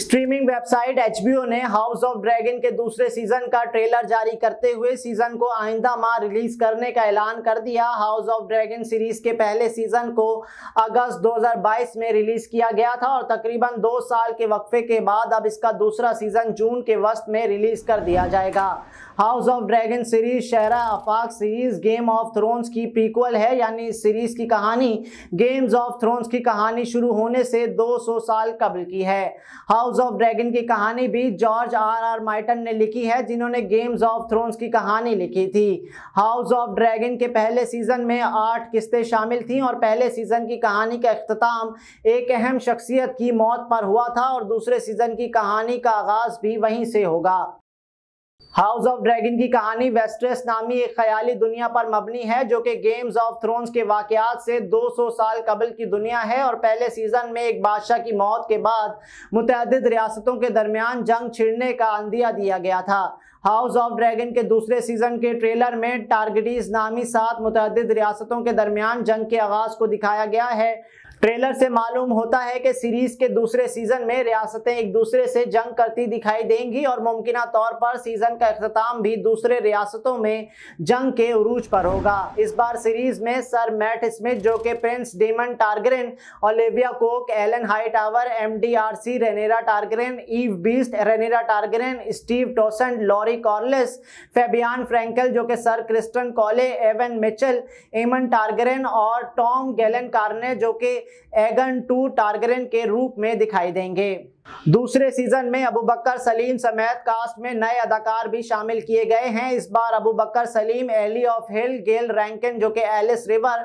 streaming website H ने house of dragon के दूसरे सीजन का ट्रेलर जारी करते हुए सीजन को आइंदा माह रिलीज करने का ऐलान कर दिया हाउस ऑफ ड्रैगन सीरीज के पहले सीजन को अगस्त 2022 में रिलीज किया गया था और तकरीबन दो साल के वक्फे के बाद अब इसका दूसरा सीजन जून के वस्त में रिलीज कर दिया जाएगा हाउस ऑफ ड्रैगन सीरीज शहरा आफाक सीरीज गेम ऑफ थ्रोन्स की प्रीक्वल है यानी इस सीरीज की कहानी गेम्स ऑफ थ्रोन्स की कहानी शुरू होने से दो साल कबल की है हाउस हाउस ऑफ ड्रैगन की कहानी भी जॉर्ज आर आर माइटन ने लिखी है जिन्होंने गेम्स ऑफ थ्रोन्स की कहानी लिखी थी हाउस ऑफ ड्रैगन के पहले सीजन में आठ किस्तें शामिल थीं और पहले सीजन की कहानी का अख्ताम एक अहम शख्सियत की मौत पर हुआ था और दूसरे सीजन की कहानी का आगाज भी वहीं से होगा हाउस ऑफ ड्रैगन की कहानी वेस्ट्रेस नामी एक ख्याली दुनिया पर मबनी है जो कि गेम्स ऑफ थ्रोन्स के वाकयात से 200 साल कबल की दुनिया है और पहले सीजन में एक बादशाह की मौत के बाद मुतद रियासतों के दरमियान जंग छिड़ने का अंदिया दिया गया था हाउस ऑफ ड्रैगन के दूसरे सीजन के ट्रेलर में टारगेटीज नामी सात मुतद रियासतों के दरमियान जंग के आगाज को दिखाया गया है ट्रेलर से मालूम होता है कि सीरीज के दूसरे सीजन में रियासतें एक दूसरे से जंग करती दिखाई देंगी और मुमकिन तौर पर सीजन का अख्ताम भी दूसरे रियासतों में जंग के उरूज पर होगा इस बार सीरीज में सर मैट स्मिथ जो कि prince Daemon Targaryen Olivia Cooke Alicent Hightower Emma D'Arcy Rhaenyra Targaryen Eve Best Rhaenyra Targaryen Steve Toussaint lord Corlys Fabien Frankel जो कि sir Criston Cole Ewan Mitchell Aemond Targaryen और Tom gallon Carney जो कि एगन to टारगरेन के रूप में दिखाई देंगे दूसरे सीजन में अबू बकर सलीम समेत कास्ट में नए अदाकार भी शामिल किए गए हैं इस बार Abubakar Salim Alyn of Hull Gayle Rankin जो कि Alys Rivers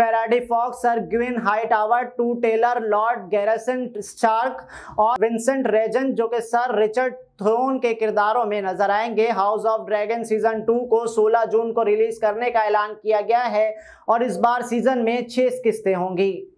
Freddie Fox sir Gwayne Hightower Tom Taylor lord Cregan Stark और विंसेंट रेजन जो कि सर रिचर्ड थ्रोन के किरदारों में नजर आएंगे house of dragon season two को 16 जून को रिलीज करने का ऐलान किया गया है और इस बार सीजन में छह किस्तें होंगी